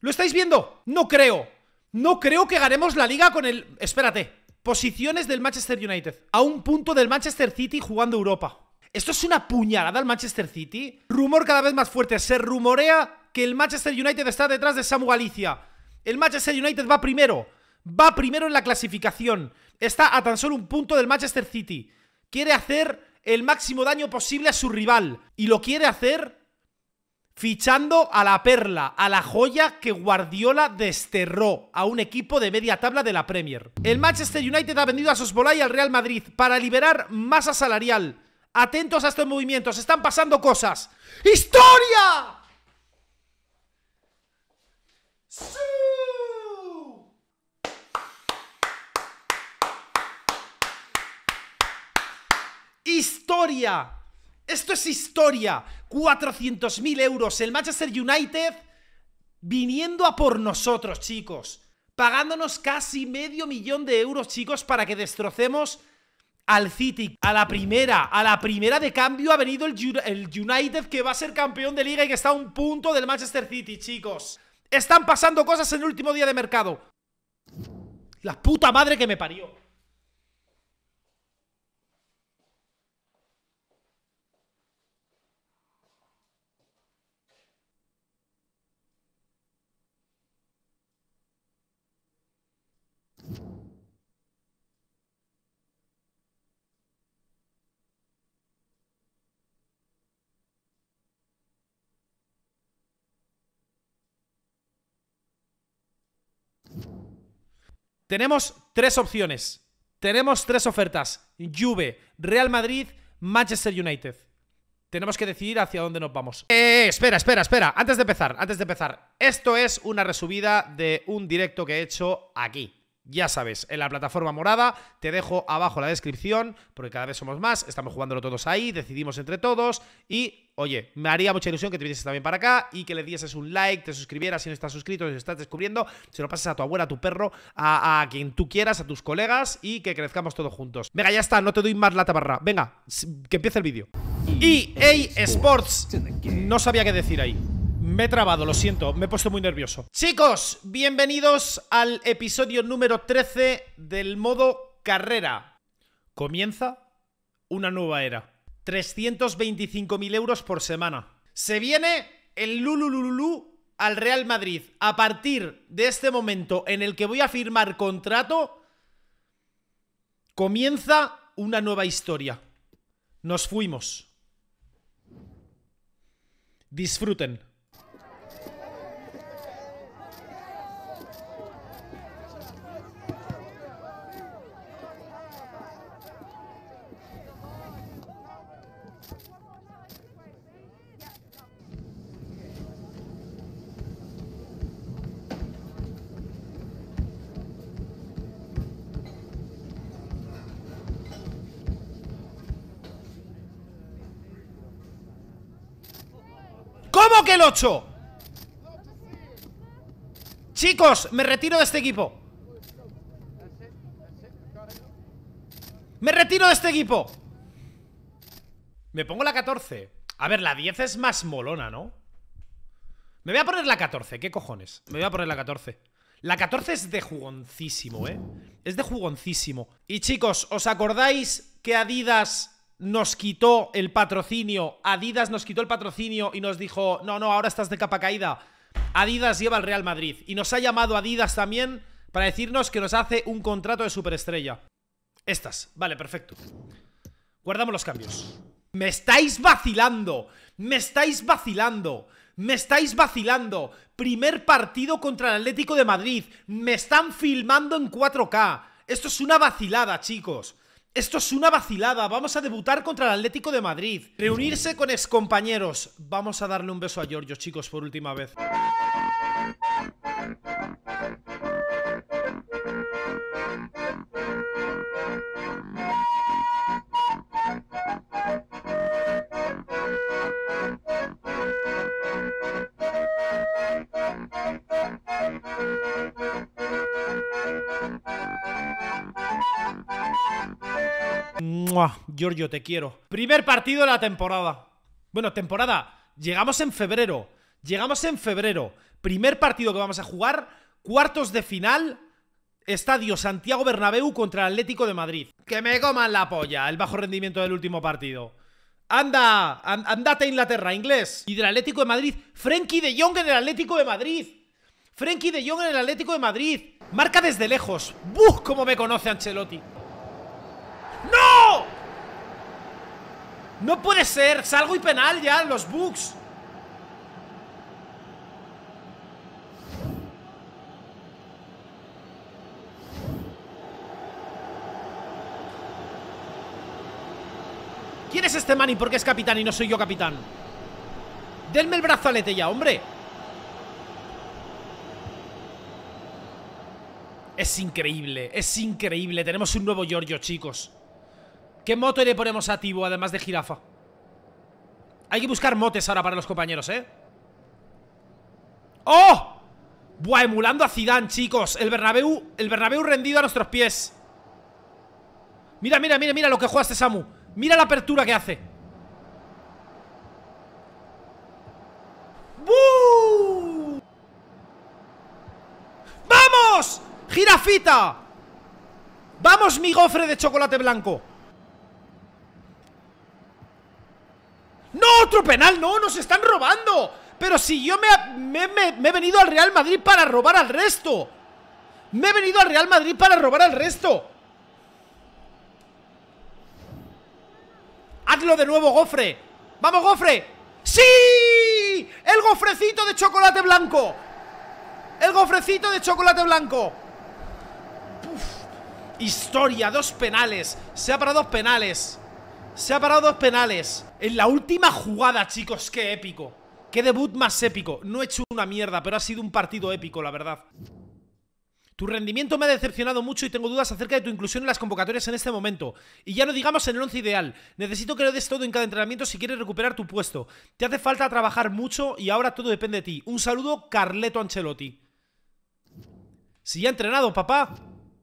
¿Lo estáis viendo? No creo. No creo que ganemos la liga con el... Espérate. Posiciones del Manchester United. A un punto del Manchester City jugando Europa. ¿Esto es una puñalada al Manchester City? Rumor cada vez más fuerte. Se rumorea que el Manchester United está detrás de Samu Galicia. El Manchester United va primero. Va primero en la clasificación. Está a tan solo un punto del Manchester City. Quiere hacer el máximo daño posible a su rival. Y lo quiere hacer fichando a la perla, a la joya que Guardiola desterró a un equipo de media tabla de la Premier. El Manchester United ha vendido a sus y al Real Madrid para liberar masa salarial. Atentos a estos movimientos, están pasando cosas. ¡Historia! ¡Historia! Esto es historia. 400.000 euros. El Manchester United viniendo a por nosotros, chicos. Pagándonos casi medio millón de euros, chicos, para que destrocemos al City. A la primera, a la primera de cambio ha venido el, United que va a ser campeón de liga y que está a un punto del Manchester City, chicos. Están pasando cosas en el último día de mercado. La puta madre que me parió. Tenemos tres opciones. Tenemos tres ofertas. Juve, Real Madrid, Manchester United. Tenemos que decidir hacia dónde nos vamos. Eh, espera, espera, espera. Antes de empezar, antes de empezar. Esto es una resubida de un directo que he hecho aquí. Ya sabes, en la plataforma morada, te dejo abajo la descripción, porque cada vez somos más, estamos jugándolo todos ahí, decidimos entre todos y, oye, me haría mucha ilusión que te vinieses también para acá y que le dieses un like, te suscribieras si no estás suscrito, si estás descubriendo, se lo pases a tu abuela, a tu perro, a, quien tú quieras, a tus colegas y que crezcamos todos juntos. Venga, ya está, no te doy más la tabarra. Venga, que empiece el vídeo. EA Sports. No sabía qué decir ahí. Me he trabado, lo siento, me he puesto muy nervioso Chicos, bienvenidos al episodio número 13 del modo carrera Comienza una nueva era 325.000 euros por semana Se viene el lulululú al Real Madrid A partir de este momento en el que voy a firmar contrato Comienza una nueva historia Nos fuimos Disfruten ¿Cómo que el 8? Chicos, me retiro de este equipo Me retiro de este equipo Me pongo la 14 A ver, la 10 es más molona, ¿no? Me voy a poner la 14, ¿qué cojones? Me voy a poner la 14 La 14 es de jugoncísimo, ¿eh? Es de jugoncísimo Y chicos, ¿os acordáis que Adidas nos quitó el patrocinio, Adidas nos quitó el patrocinio y nos dijo, no, no, ahora estás de capa caída. Adidas lleva al Real Madrid. Y nos ha llamado Adidas también para decirnos que nos hace un contrato de superestrella. Estas, vale, perfecto. Guardamos los cambios. Me estáis vacilando, me estáis vacilando, me estáis vacilando. Primer partido contra el Atlético de Madrid. Me están filmando en 4K. Esto es una vacilada, chicos. Esto es una vacilada, vamos a debutar contra el Atlético de Madrid Reunirse con excompañeros Vamos a darle un beso a Giorgio, chicos, por última vez Giorgio, te quiero. Primer partido de la temporada. Bueno, temporada. Llegamos en febrero. Llegamos en febrero. Primer partido que vamos a jugar. Cuartos de final. Estadio Santiago Bernabéu contra el Atlético de Madrid. Que me coman la polla el bajo rendimiento del último partido. Anda, andate Inglaterra, inglés. Y del Atlético de Madrid, Frenkie de Jong en el Atlético de Madrid. Frenkie de Jong en el Atlético de Madrid. Marca desde lejos. ¡Buf! como me conoce Ancelotti. No puede ser, salgo y penal ya, los bugs. ¿Quién es este man y es capitán y no soy yo capitán? Denme el brazalete ya, hombre. Es increíble, es increíble. Tenemos un nuevo Giorgio, chicos. ¿Qué moto le ponemos a Tibo además de jirafa? Hay que buscar motes ahora para los compañeros, ¿eh? ¡Oh! Buah, emulando a Zidane, chicos El Bernabéu, el Bernabéu rendido a nuestros pies Mira, mira, mira, mira lo que juega este Samu Mira la apertura que hace ¡Vamos! ¡Girafita! ¡Vamos mi gofre de chocolate blanco! ¡No, otro penal! ¡No, nos están robando! Pero si yo me, he venido al Real Madrid para robar al resto. Me he venido al Real Madrid para robar al resto. Hazlo de nuevo, Gofre. ¡Vamos, Gofre! ¡Sí! ¡El gofrecito de chocolate blanco! ¡El gofrecito de chocolate blanco! Historia, dos penales. Se ha parado dos penales. Se ha parado dos penales. En la última jugada, chicos, qué épico. Qué debut más épico. No he hecho una mierda, pero ha sido un partido épico, la verdad. Tu rendimiento me ha decepcionado mucho y tengo dudas acerca de tu inclusión en las convocatorias en este momento. Y ya no digamos en el once ideal. Necesito que lo des todo en cada entrenamiento si quieres recuperar tu puesto. Te hace falta trabajar mucho y ahora todo depende de ti. Un saludo, Carleto Ancelotti. Si ya ha entrenado, papá.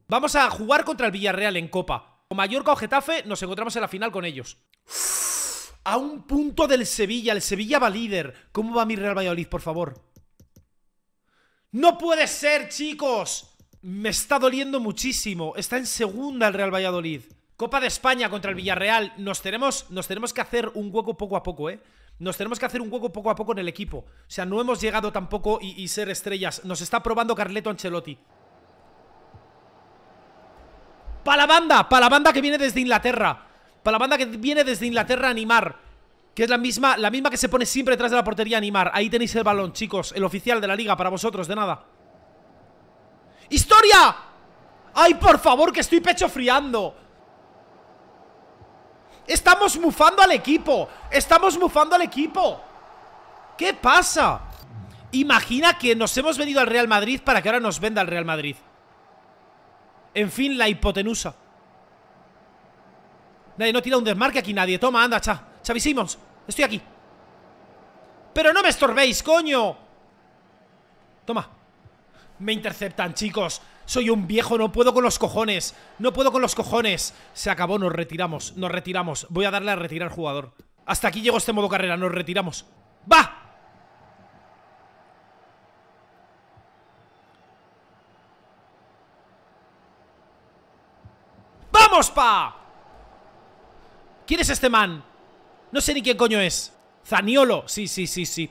Vamos a jugar contra el Villarreal en Copa. O Mallorca o Getafe, nos encontramos en la final con ellos. A un punto del Sevilla. El Sevilla va líder. ¿Cómo va mi Real Valladolid, por favor? ¡No puede ser, chicos! Me está doliendo muchísimo. Está en segunda el Real Valladolid. Copa de España contra el mm. Villarreal. Nos tenemos, nos tenemos que hacer un hueco poco a poco, ¿eh? Nos tenemos que hacer un hueco poco a poco en el equipo. O sea, no hemos llegado tampoco y, y ser estrellas. Nos está probando Carleto Ancelotti. Para la banda, para la banda que viene desde Inglaterra. Para la banda que viene desde Inglaterra a animar. Que es la misma, la misma que se pone siempre detrás de la portería a animar. Ahí tenéis el balón, chicos. El oficial de la liga para vosotros, de nada. ¡Historia! ¡Ay, por favor, que estoy pecho friando! ¡Estamos mufando al equipo! ¡Estamos mufando al equipo! ¿Qué pasa? Imagina que nos hemos venido al Real Madrid para que ahora nos venda el Real Madrid. En fin, la hipotenusa. Nadie, no tira un desmarque aquí nadie. Toma, anda, cha. Xavi Simons, estoy aquí. Pero no me estorbéis, coño. Toma. Me interceptan, chicos. Soy un viejo, no puedo con los cojones. No puedo con los cojones. Se acabó, nos retiramos, nos retiramos. Voy a darle a retirar jugador. Hasta aquí llegó este modo carrera, nos retiramos. ¡Va! ¡Vamos, pa! ¿Quién es este man? No sé ni quién coño es. Zaniolo. Sí, sí, sí, sí.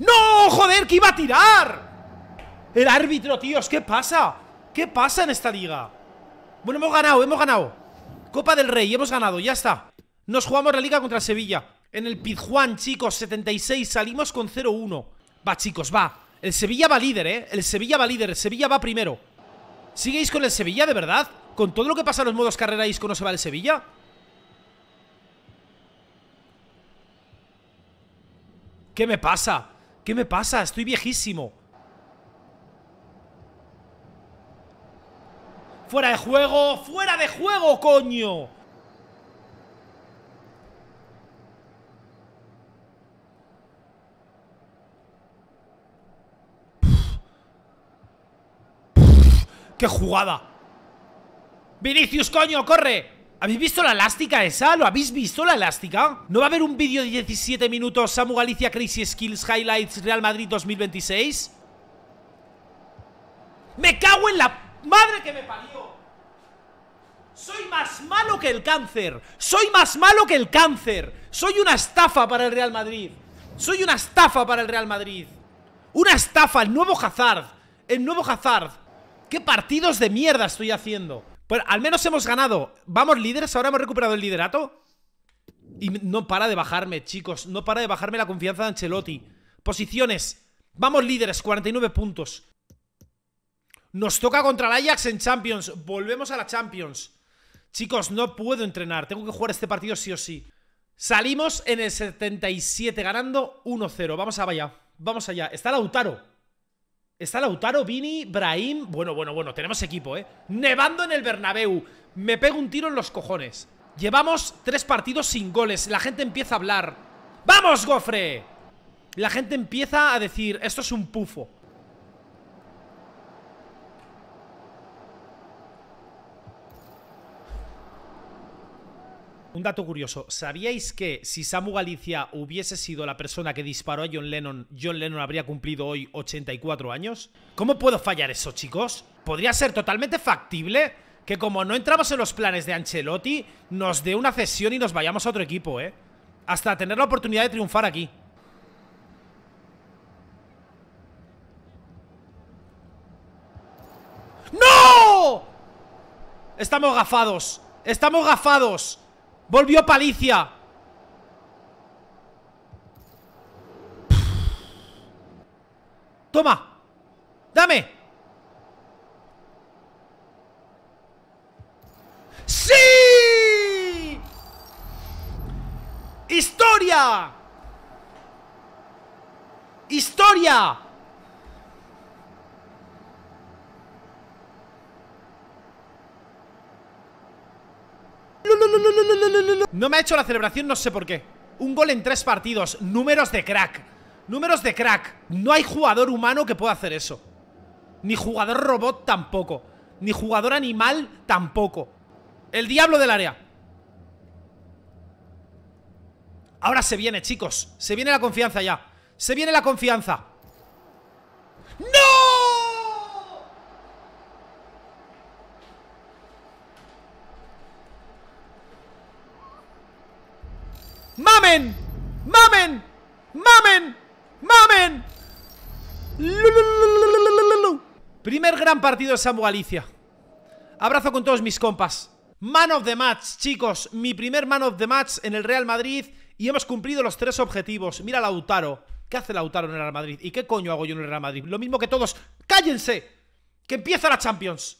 ¡No! ¡Joder, que iba a tirar! El árbitro, tíos, ¿qué pasa? ¿Qué pasa en esta liga? Bueno, hemos ganado, hemos ganado Copa del Rey, hemos ganado, ya está Nos jugamos la liga contra Sevilla En el Pizjuán, chicos, 76 Salimos con 0-1 Va, chicos, va El Sevilla va líder, eh El Sevilla va líder, el Sevilla va primero ¿Siguéis con el Sevilla, de verdad? con todo lo que pasa en los modos carrera Isco no se va de Sevilla. ¿Qué me pasa? ¿Qué me pasa? Estoy viejísimo. ¡Fuera de juego! ¡Fuera de juego, coño! ¡Qué jugada! ¡Vinicius, coño, corre! ¿Habéis visto la elástica esa? ¿Lo habéis visto la elástica? ¿No va a haber un vídeo de 17 minutos Samu Galicia Crazy Skills Highlights Real Madrid 2026? ¡Me cago en la madre que me parió! Soy más malo que el cáncer Soy más malo que el cáncer Soy una estafa para el Real Madrid Soy una estafa para el Real Madrid Una estafa, el nuevo Hazard El nuevo Hazard ¿Qué partidos de mierda estoy haciendo? Pues al menos hemos ganado. Vamos líderes, ahora hemos recuperado el liderato. Y no para de bajarme, chicos. No para de bajarme la confianza de Ancelotti. Posiciones. Vamos líderes, 49 puntos. Nos toca contra el Ajax en Champions. Volvemos a la Champions. Chicos, no puedo entrenar. Tengo que jugar este partido sí o sí. Salimos en el 77 ganando 1-0. Vamos allá. Vamos allá. Está Lautaro. Está Lautaro, Vini, Brahim. Bueno, bueno, bueno, tenemos equipo, ¿eh? Nevando en el Bernabéu. Me pego un tiro en los cojones. Llevamos tres partidos sin goles. La gente empieza a hablar. ¡Vamos, Gofre! La gente empieza a decir, esto es un pufo. Un dato curioso, ¿sabíais que si Samu Galicia hubiese sido la persona que disparó a John Lennon, John Lennon habría cumplido hoy 84 años? ¿Cómo puedo fallar eso, chicos? ¿Podría ser totalmente factible? Que como no entramos en los planes de Ancelotti, nos dé una cesión y nos vayamos a otro equipo, ¿eh? Hasta tener la oportunidad de triunfar aquí. ¡No! Estamos gafados. Estamos gafados. Volvió Palicia. Toma. Dame. ¡Sí! ¡Historia! ¡Historia! No me ha hecho la celebración, no sé por qué Un gol en tres partidos, números de crack Números de crack No hay jugador humano que pueda hacer eso Ni jugador robot tampoco Ni jugador animal tampoco El diablo del área Ahora se viene, chicos Se viene la confianza ya Se viene la confianza ¡Mamen! ¡Mamen! ¡Mamen! Primer gran partido de Samu Galicia. Abrazo con todos mis compas. Man of the match, chicos. Mi primer man of the match en el Real Madrid. Y hemos cumplido los tres objetivos. Mira Lautaro. ¿Qué hace Lautaro en el Real Madrid? ¿Y qué coño hago yo en el Real Madrid? Lo mismo que todos. ¡Cállense! ¡Que empieza la Champions!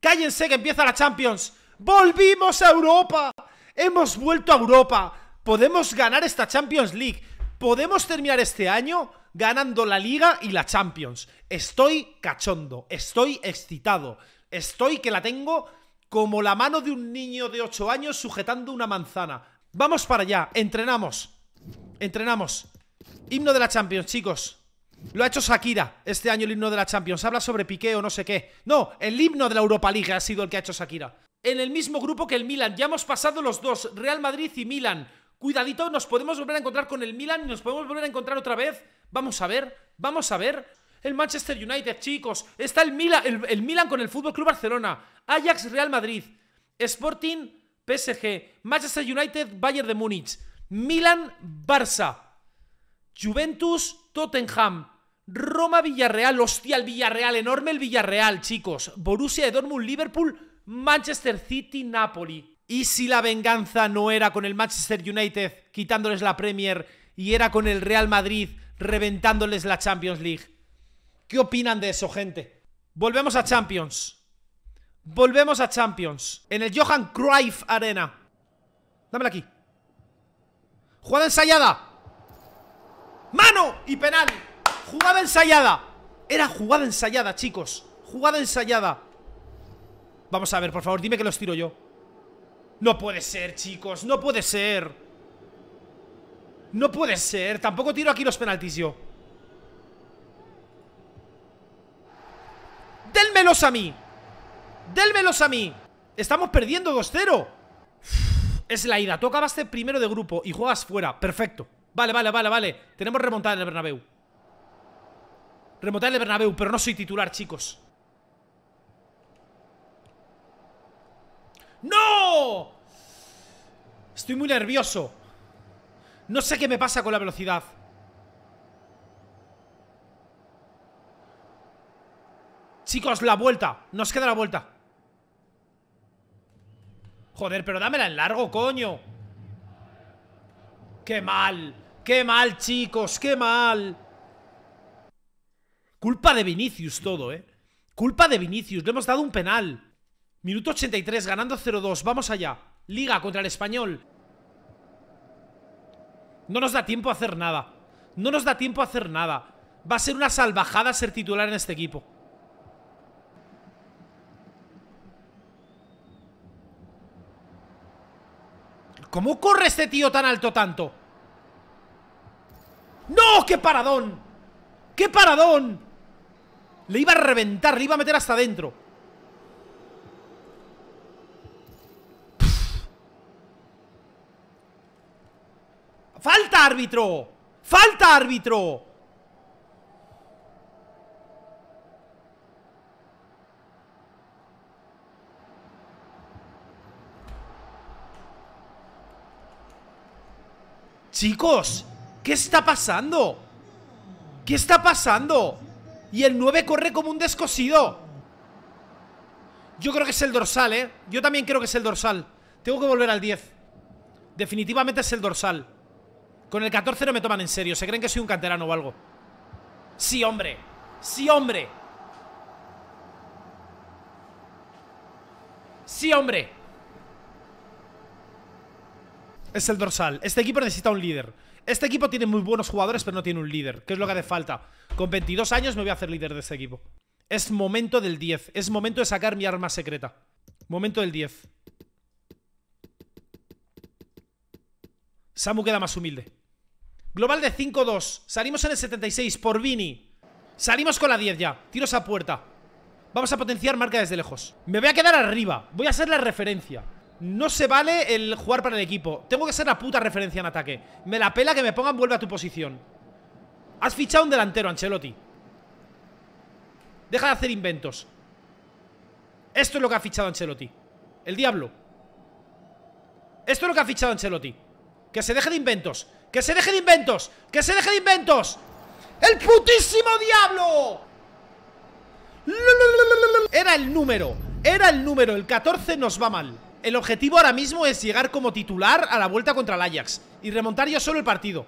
¡Cállense que empieza la Champions! ¡Volvimos a Europa! ¡Hemos vuelto a Europa! podemos ganar esta Champions League. Podemos terminar este año ganando la Liga y la Champions. Estoy cachondo, estoy excitado, estoy que la tengo como la mano de un niño de 8 años sujetando una manzana. Vamos para allá, entrenamos, entrenamos. Himno de la Champions, chicos. Lo ha hecho Shakira este año el himno de la Champions. Habla sobre Piqué o no sé qué. No, el himno de la Europa League ha sido el que ha hecho Shakira. En el mismo grupo que el Milan, ya hemos pasado los dos, Real Madrid y Milan. Cuidadito, nos podemos volver a encontrar con el Milan y nos podemos volver a encontrar otra vez. Vamos a ver, vamos a ver. El Manchester United, chicos. Está el Milan, el, con el Fútbol Club Barcelona. Ajax Real Madrid. Sporting PSG. Manchester United Bayern de Múnich. Milan Barça. Juventus Tottenham. Roma Villarreal. Hostia, el Villarreal. Enorme el Villarreal, chicos. Borussia Dortmund Liverpool. Manchester City Napoli. ¿Y si la venganza no era con el Manchester United quitándoles la Premier y era con el Real Madrid reventándoles la Champions League? ¿Qué opinan de eso, gente? Volvemos a Champions. Volvemos a Champions. En el Johan Cruyff Arena. Dámela aquí. Jugada ensayada. ¡Mano! Y penal. Jugada ensayada. Era jugada ensayada, chicos. Jugada ensayada. Vamos a ver, por favor, dime que los tiro yo. No puede ser, chicos, no puede ser No puede ser Tampoco tiro aquí los penaltis yo ¡Délmelos a mí! ¡Délmelos a mí! Estamos perdiendo 2-0 Es la ida, Tú acabaste primero de grupo Y juegas fuera, perfecto Vale, vale, vale, vale Tenemos remontada en el Bernabéu Remontar el Bernabéu, pero no soy titular, chicos ¡No! Estoy muy nervioso. No sé qué me pasa con la velocidad. Chicos, la vuelta. Nos queda la vuelta. Joder, pero dámela en largo, coño. Qué mal. Qué mal, chicos. Qué mal. Culpa de Vinicius todo, ¿eh? Culpa de Vinicius. Le hemos dado un penal. Minuto 83, ganando 0-2. Vamos allá. Liga contra el español. No nos da tiempo a hacer nada. No nos da tiempo a hacer nada. Va a ser una salvajada ser titular en este equipo. ¿Cómo corre este tío tan alto tanto? ¡No! ¡Qué paradón! ¡Qué paradón! Le iba a reventar, le iba a meter hasta adentro Falta árbitro. Falta árbitro. Chicos, ¿qué está pasando? ¿Qué está pasando? Y el 9 corre como un descosido. Yo creo que es el dorsal, ¿eh? Yo también creo que es el dorsal. Tengo que volver al 10. Definitivamente es el dorsal. Con el 14 no me toman en serio. Se creen que soy un canterano o algo. Sí, hombre. Sí, hombre. Sí, hombre. Es el dorsal. Este equipo necesita un líder. Este equipo tiene muy buenos jugadores, pero no tiene un líder. ¿Qué es lo que hace falta? Con 22 años me voy a hacer líder de este equipo. Es momento del 10. Es momento de sacar mi arma secreta. Momento del 10. Samu queda más humilde. Global de 5-2. Salimos en el 76 por Vini. Salimos con la 10 ya. Tiros a puerta. Vamos a potenciar marca desde lejos. Me voy a quedar arriba. Voy a ser la referencia. No se vale el jugar para el equipo. Tengo que ser la puta referencia en ataque. Me la pela que me pongan vuelve a tu posición. Has fichado un delantero, Ancelotti. Deja de hacer inventos. Esto es lo que ha fichado Ancelotti. El diablo. Esto es lo que ha fichado Ancelotti. Que se deje de inventos. Que se deje de inventos. Que se deje de inventos. ¡El putísimo diablo! Era el número. Era el número. El 14 nos va mal. El objetivo ahora mismo es llegar como titular a la vuelta contra el Ajax. Y remontar yo solo el partido.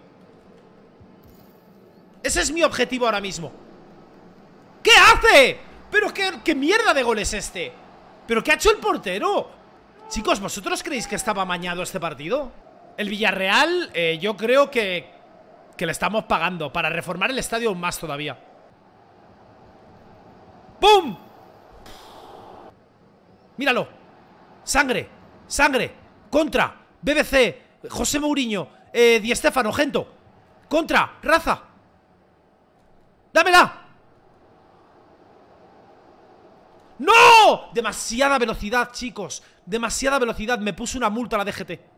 Ese es mi objetivo ahora mismo. ¿Qué hace? Pero qué, mierda de gol es este. ¿Pero qué ha hecho el portero? Chicos, ¿vosotros creéis que estaba mañado este partido? El Villarreal, eh, yo creo que, que le estamos pagando para reformar el estadio más todavía. ¡Pum! Míralo. Sangre, sangre, contra, BBC, José Mourinho, eh, Di Gento. Contra, raza. ¡Dámela! ¡No! Demasiada velocidad, chicos. Demasiada velocidad. Me puso una multa a la DGT.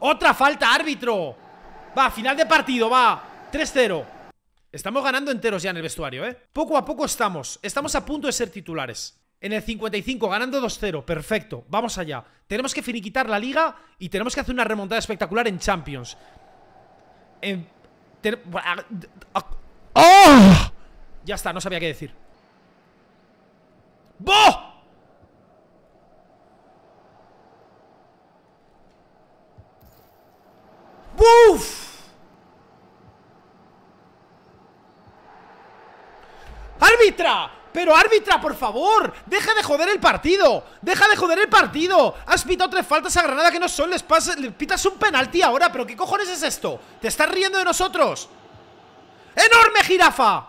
Otra falta, árbitro. Va, final de partido, va. 3-0. Estamos ganando enteros ya en el vestuario, ¿eh? Poco a poco estamos. Estamos a punto de ser titulares. En el 55, ganando 2-0. Perfecto, vamos allá. Tenemos que finiquitar la liga y tenemos que hacer una remontada espectacular en Champions. En... ¡Ah! Ya está, no sabía qué decir. Pero árbitra, por favor, deja de joder el partido Deja de joder el partido Has pitado tres faltas a Granada que no son Les, les pitas un penalti ahora, pero ¿qué cojones es esto? ¿Te estás riendo de nosotros? ¡Enorme jirafa!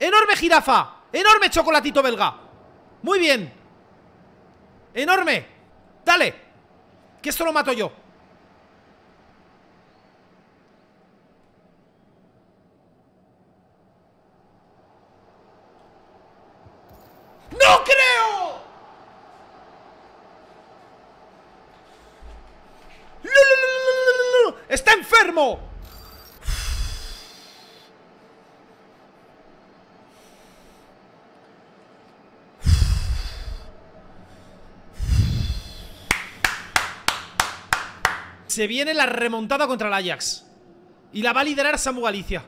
¡Enorme jirafa! ¡Enorme chocolatito belga! Muy bien ¡Enorme! ¡Dale! Que esto lo mato yo Se viene la remontada contra el Ajax. Y la va a liderar Samu Galicia.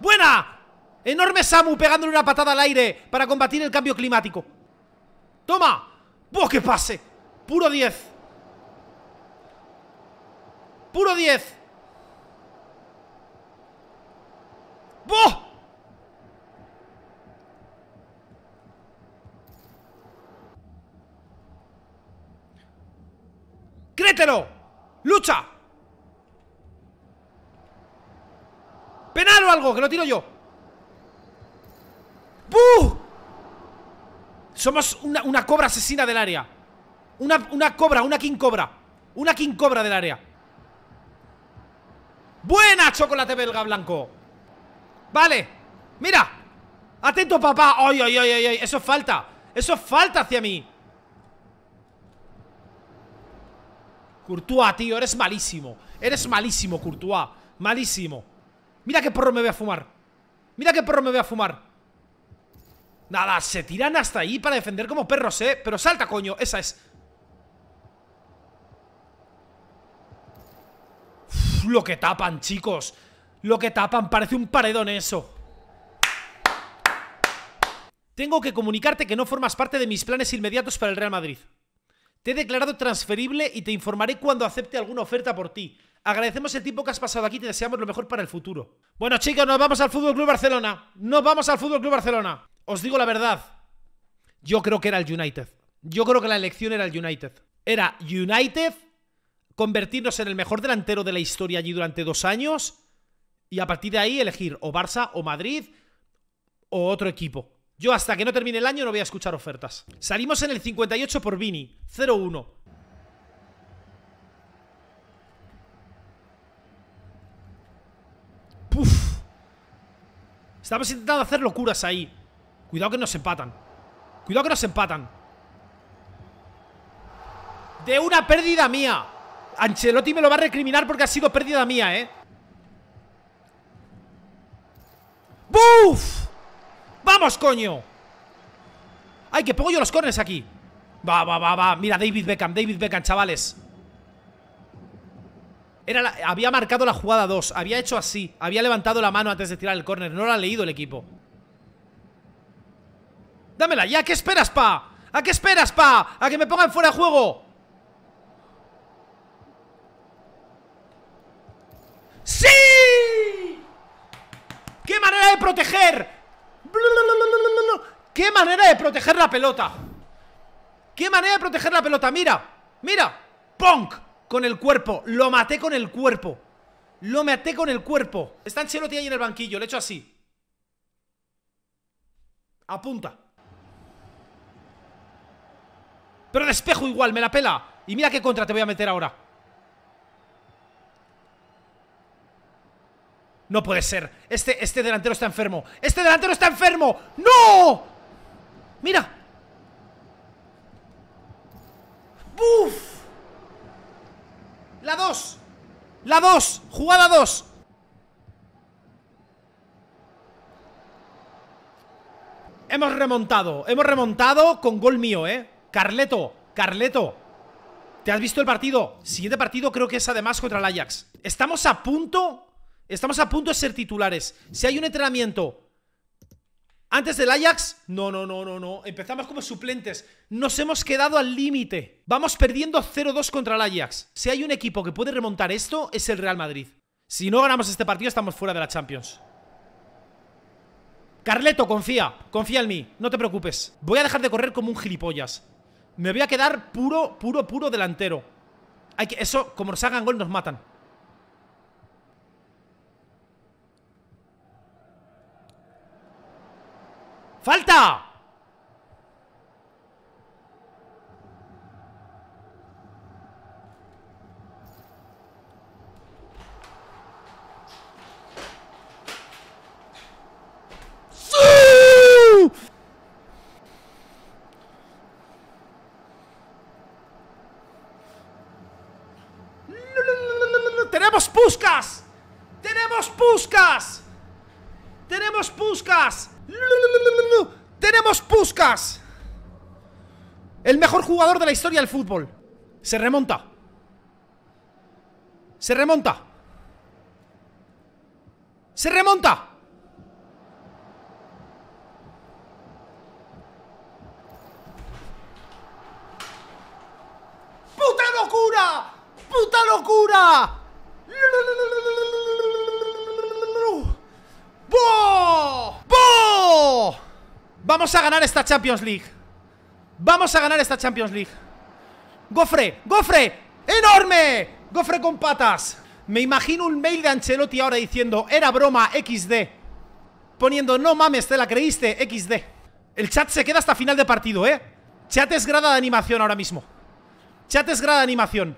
¡Buena! Enorme Samu pegándole una patada al aire para combatir el cambio climático. ¡Toma! ¡Buah, qué pase! Puro 10. Puro 10. ¡Buah! Créetelo. Lucha. Penal o algo, que lo tiro yo. ¡Buh! Somos una, cobra asesina del área. Una, cobra, una king cobra. Una king cobra del área. Buena chocolate belga blanco. Vale. Mira. Atento, papá. Ay, ay, ay, Eso falta. Eso falta hacia mí. Courtois, tío, eres malísimo. Eres malísimo, Courtois. Malísimo. Mira qué porro me voy a fumar. Mira qué porro me voy a fumar. Nada, se tiran hasta ahí para defender como perros, ¿eh? Pero salta, coño. Esa es. lo que tapan, chicos. Lo que tapan. Parece un paredón eso. Tengo que comunicarte que no formas parte de mis planes inmediatos para el Real Madrid. Te he declarado transferible y te informaré cuando acepte alguna oferta por ti. Agradecemos el tiempo que has pasado aquí y te deseamos lo mejor para el futuro. Bueno, chicos, nos vamos al Fútbol Club Barcelona. Nos vamos al Fútbol Club Barcelona. Os digo la verdad. Yo creo que era el United. Yo creo que la elección era el United. Era United convertirnos en el mejor delantero de la historia allí durante dos años y a partir de ahí elegir o Barça o Madrid o otro equipo. Yo hasta que no termine el año no voy a escuchar ofertas. Salimos en el 58 por Vini, 0-1. Puf. Estamos intentando hacer locuras ahí. Cuidado que nos empatan. Cuidado que nos empatan. De una pérdida mía. Ancelotti me lo va a recriminar porque ha sido pérdida mía, ¿eh? ¡Buf! ¡Vamos, coño! ¡Ay, que pongo yo los corners aquí! Va, va, va, va. Mira, David Beckham, David Beckham, chavales. Era había marcado la jugada 2, había hecho así, había levantado la mano antes de tirar el corner no lo ha leído el equipo. Dámela, ¿ya qué esperas, pa? ¿A qué esperas, pa? ¿A que me pongan fuera de juego? ¡Sí! ¡Qué manera de proteger! ¡Qué manera de proteger la pelota! ¡Qué manera de proteger la pelota! ¡Mira! ¡Mira! ¡Ponk! Con el cuerpo. Lo maté con el cuerpo. Lo maté con el cuerpo. Está cielo ahí en el banquillo. Le hecho así. Apunta. Pero despejo igual. Me la pela. Y mira qué contra te voy a meter ahora. No puede ser. Este, este delantero está enfermo. ¡Este delantero está enfermo! ¡No! ¡Mira! ¡Buf! La 2. La 2. Jugada 2. Hemos remontado. Hemos remontado con gol mío, ¿eh? Carleto. Carleto. ¿Te has visto el partido? Siguiente partido creo que es además contra el Ajax. Estamos a punto Estamos a punto de ser titulares. Si hay un entrenamiento antes del Ajax, no, no, no, no, no. Empezamos como suplentes. Nos hemos quedado al límite. Vamos perdiendo 0-2 contra el Ajax. Si hay un equipo que puede remontar esto, es el Real Madrid. Si no ganamos este partido, estamos fuera de la Champions. Carleto, confía. Confía en mí. No te preocupes. Voy a dejar de correr como un gilipollas. Me voy a quedar puro, puro, puro delantero. Hay que, eso, como nos hagan gol, nos matan. ¡Falta! El mejor jugador de la historia del fútbol. Se remonta. Se remonta. Se remonta. Vamos a ganar esta Champions League Vamos a ganar esta Champions League Gofre, Gofre ¡Enorme! Gofre con patas Me imagino un mail de Ancelotti ahora diciendo Era broma, XD Poniendo, no mames, te la creíste, XD El chat se queda hasta final de partido, ¿eh? Chat es grada de animación ahora mismo Chat es grada de animación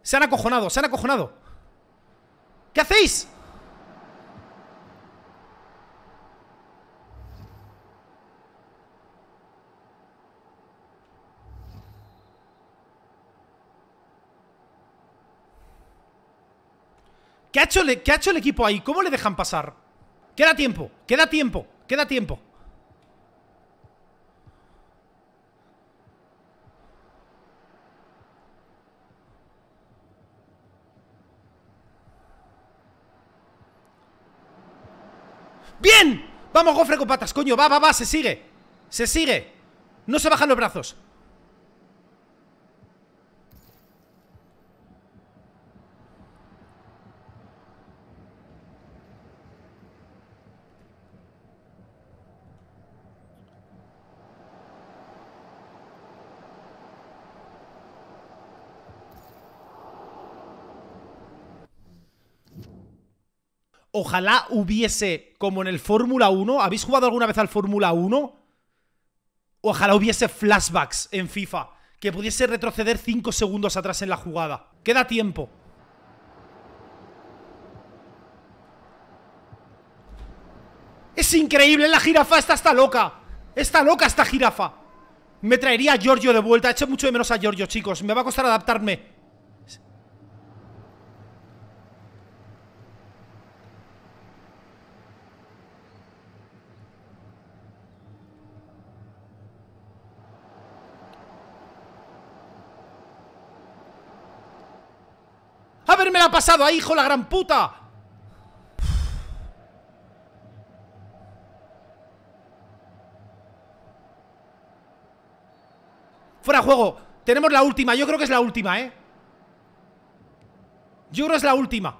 Se han acojonado, se han acojonado ¿Qué hacéis? E-, ¿Qué ha, hecho, el equipo ahí? ¿Cómo le dejan pasar? Queda tiempo, queda tiempo, queda tiempo. ¡Bien! Vamos, Gofre con patas, coño. Va, va, va, se sigue. Se sigue. No se bajan los brazos. Ojalá hubiese, como en el Fórmula 1, ¿habéis jugado alguna vez al Fórmula 1? Ojalá hubiese flashbacks en FIFA, que pudiese retroceder 5 segundos atrás en la jugada. Queda tiempo. Es increíble, la jirafa esta está loca. Está loca esta jirafa. Me traería a Giorgio de vuelta. He mucho de menos a Giorgio, chicos. Me va a costar adaptarme. ha pasado ahí, hijo la gran puta? Fuera juego. Tenemos la última. Yo creo que es la última, ¿eh? Yo creo que es la última.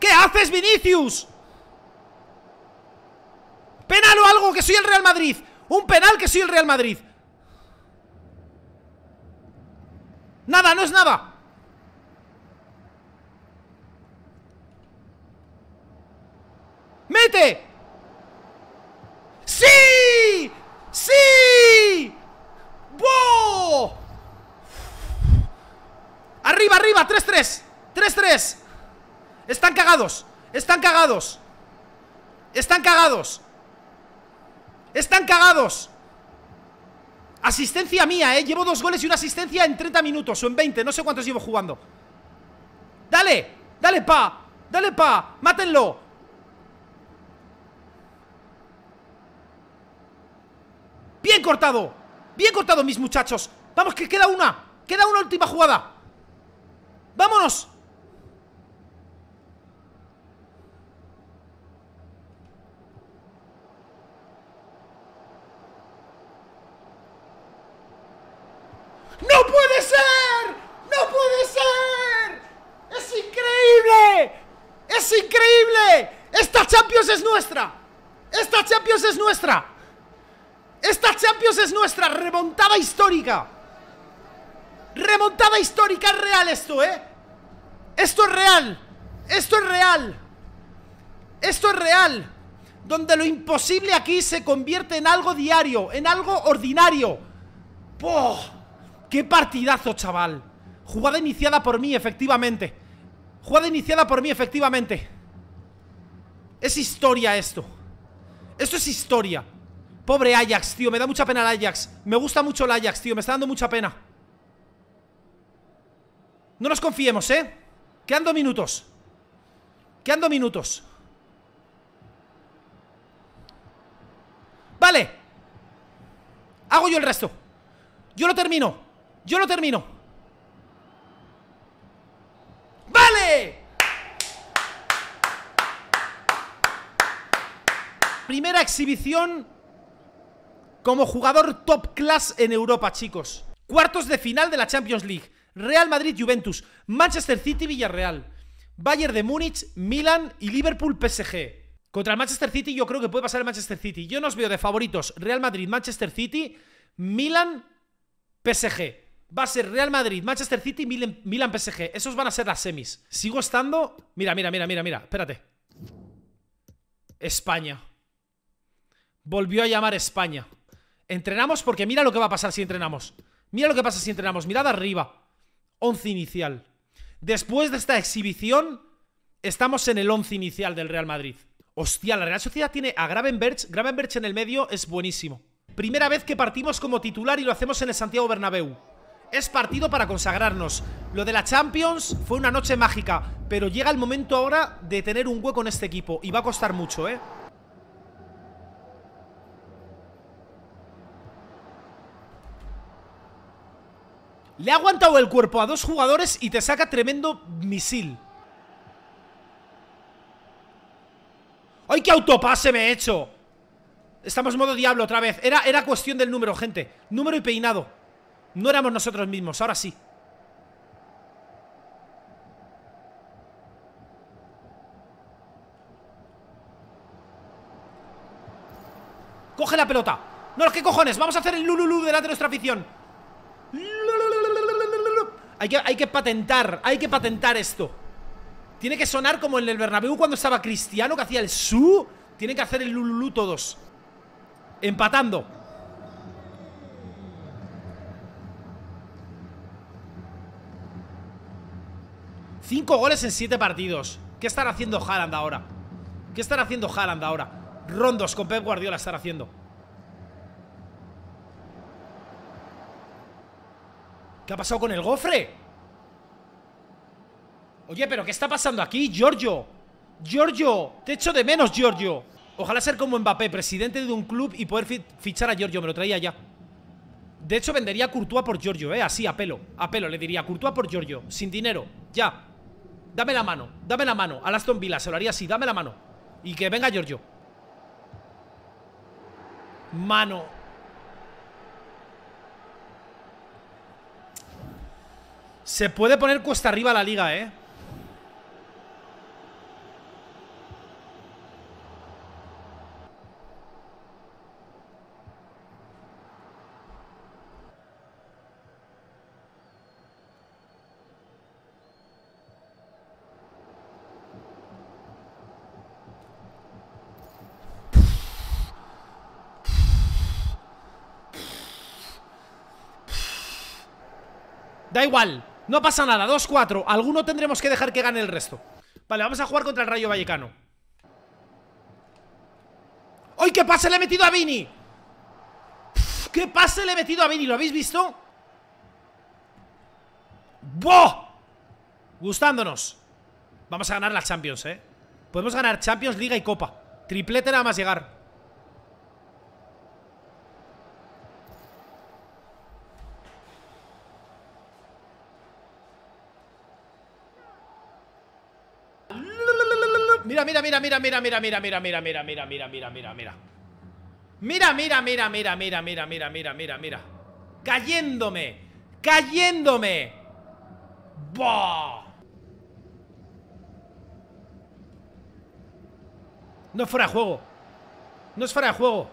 ¿Qué haces, Vinicius? soy el Real Madrid Un penal que soy el Real Madrid Nada, no es nada ¡Mete! ¡Sí! ¡Sí! ¡Wow! ¡Arriba, arriba! ¡3-3! ¡3-3! Están cagados Están cagados Están cagados ¡Están cagados! Asistencia mía, ¿eh? Llevo dos goles y una asistencia en 30 minutos o en 20. No sé cuántos llevo jugando. ¡Dale! ¡Dale, pa! ¡Dale, pa! ¡Mátenlo! ¡Bien cortado! ¡Bien cortado, mis muchachos! ¡Vamos, que queda una! ¡Queda una última jugada! ¡Vámonos! Champions es nuestra. Esta Champions es nuestra. Remontada histórica. Remontada histórica. Es real esto, ¿eh? Esto es real. Esto es real. Esto es real. Donde lo imposible aquí se convierte en algo diario, en algo ordinario. ¡Poh! ¡Qué partidazo, chaval! Jugada iniciada por mí, efectivamente. Jugada iniciada por mí, efectivamente. Es historia esto. Esto es historia Pobre Ajax, tío, me da mucha pena el Ajax Me gusta mucho el Ajax, tío, me está dando mucha pena No nos confiemos, ¿eh? Quedan ando minutos Quedan ando minutos Vale Hago yo el resto Yo lo termino Yo lo termino exhibición como jugador top class en Europa, chicos. Cuartos de final de la Champions League. Real Madrid-Juventus, Manchester City-Villarreal, Bayern de Múnich, Milan y Liverpool-PSG. Contra el Manchester City yo creo que puede pasar el Manchester City. Yo nos veo de favoritos Real Madrid, Manchester City, Milan, PSG. Va a ser Real Madrid, Manchester City, Milan, Milan PSG. Esos van a ser las semis. Sigo estando... Mira, mira, mira, mira, mira. Espérate. España volvió a llamar España. Entrenamos porque mira lo que va a pasar si entrenamos. Mira lo que pasa si entrenamos. Mirad arriba. Once inicial. Después de esta exhibición, estamos en el once inicial del Real Madrid. Hostia, la Real Sociedad tiene a Gravenberch. Gravenberch en el medio es buenísimo. Primera vez que partimos como titular y lo hacemos en el Santiago Bernabéu. Es partido para consagrarnos. Lo de la Champions fue una noche mágica, pero llega el momento ahora de tener un hueco en este equipo y va a costar mucho, ¿eh? Le ha aguantado el cuerpo a dos jugadores y te saca tremendo misil. ¡Ay, qué autopase me he hecho! Estamos en modo diablo otra vez. Era, era cuestión del número, gente. Número y peinado. No éramos nosotros mismos, ahora sí. Coge la pelota. No, ¿qué cojones? Vamos a hacer el lululu delante de nuestra afición. Hay que, patentar, hay que patentar esto Tiene que sonar como en el Bernabéu cuando estaba Cristiano Que hacía el su Tiene que hacer el lululú todos Empatando Cinco goles en siete partidos ¿Qué estará haciendo Haaland ahora? ¿Qué estará haciendo Haaland ahora? Rondos con Pep Guardiola estará haciendo ¿Qué ha pasado con el gofre? Oye, pero ¿qué está pasando aquí, Giorgio? Giorgio, te echo de menos, Giorgio Ojalá ser como Mbappé, presidente de un club Y poder fichar a Giorgio, me lo traía ya De hecho, vendería a Courtois por Giorgio, eh Así, a pelo, a pelo, le diría Courtois por Giorgio Sin dinero, ya Dame la mano, dame la mano, a Aston Villa Se lo haría así, dame la mano Y que venga Giorgio Mano Se puede poner cuesta arriba la liga, ¿eh? Da igual. No pasa nada, 2-4 Alguno tendremos que dejar que gane el resto Vale, vamos a jugar contra el Rayo Vallecano ¡Ay, qué pase le he metido a Vini! ¡Qué pase le he metido a Vini! ¿Lo habéis visto? ¡Boh! Gustándonos Vamos a ganar la Champions, ¿eh? Podemos ganar Champions, Liga y Copa Triplete nada más llegar Mira, mira, mira, mira, mira, mira, mira, mira, mira, mira, mira, mira, mira, mira, mira. Mira, mira, mira, mira, mira, mira, mira, mira, mira, mira. Cayéndome. Cayéndome. mira, No es fuera de juego. No es fuera de juego.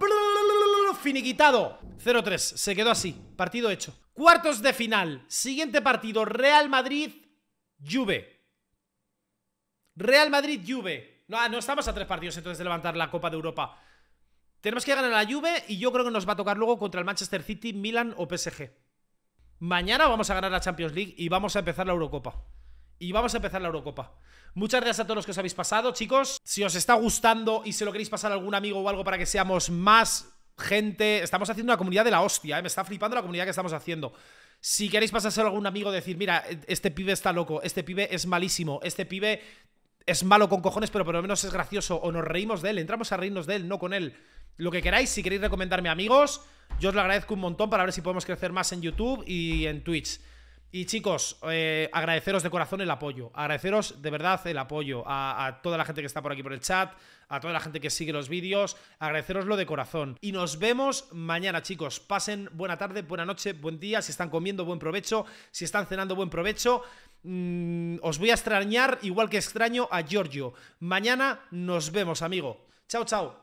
mira, Finiquitado. 0-3. Se quedó así. Partido hecho. Cuartos de final. Siguiente partido. Real Madrid, Juve. Real Madrid, Juve. No, ah, no estamos a tres partidos entonces de levantar la Copa de Europa. Tenemos que ganar la Juve y yo creo que nos va a tocar luego contra el Manchester City, Milan o PSG. Mañana vamos a ganar la Champions League y vamos a empezar la Eurocopa. Y vamos a empezar la Eurocopa. Muchas gracias a todos los que os habéis pasado, chicos. Si os está gustando y se lo queréis pasar a algún amigo o algo para que seamos más gente. Estamos haciendo una comunidad de la hostia, ¿eh? me está flipando la comunidad que estamos haciendo. Si queréis pasárselo a algún amigo, decir, mira, e, este pibe está loco, este pibe es malísimo, este pibe es malo con cojones, pero por lo menos es gracioso, o nos reímos de él, entramos a reírnos de él, no con él. Lo que queráis, si queréis recomendarme amigos, yo os lo agradezco un montón para ver si podemos crecer más en YouTube y en Twitch. Y chicos, eh, agradeceros de corazón el apoyo, agradeceros de verdad el apoyo a, toda la gente que está por aquí por el chat, a toda la gente que sigue los vídeos, agradeceroslo de corazón. Y nos vemos mañana, chicos. Pasen buena tarde, buena noche, buen día. Si están comiendo, buen provecho. Si están cenando, buen provecho. Mm, os voy a extrañar igual que extraño a Giorgio. Mañana nos vemos, amigo. Chao, chao.